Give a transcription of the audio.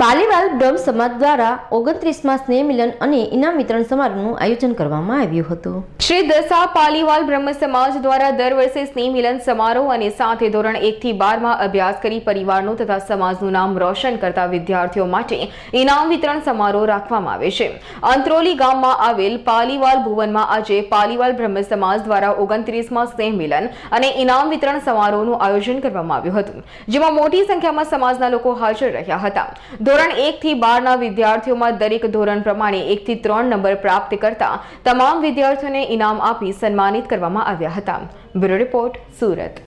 પાલીવાલ બ્રહ્મ સમાજ દ્વારા ઓગણત્રીસમાં સ્નેહ મિલન અને ઇનામ વિતરણ સમારોહનું આયોજન કરવામાં આવ્યું હતું શ્રી દસા પાલીવાલ બ્રહ્મ સમાજ દ્વારા દર વર્ષે સ્નેહ મિલન સમારોહ અને સાથે ધોરણ એક થી બારમાં અભ્યાસ કરી પરિવારનું તથા સમાજનું નામ રોશન કરતા વિદ્યાર્થીઓ માટે ઇનામ વિતરણ સમારોહ રાખવામાં આવે છે અંત્રોલી ગામમાં આવેલ પાલીવાલ ભુવનમાં આજે પાલીવાલ બ્રહ્મ સમાજ દ્વારા ઓગણત્રીસમાં સ્નેહ મિલન અને ઇનામ વિતરણ સમારોહનું આયોજન કરવામાં આવ્યું હતું જેમાં મોટી સંખ્યામાં સમાજના લોકો હાજર રહ્યા હતા ધોરણ એકથી બારના વિદ્યાર્થીઓમાં દરેક ધોરણ પ્રમાણે એકથી ત્રણ નંબર પ્રાપ્ત કરતા તમામ વિદ્યાર્થીઓને ઇનામ આપી સન્માનિત કરવામાં આવ્યા હતા બ્યુરો રિપોર્ટ સુરત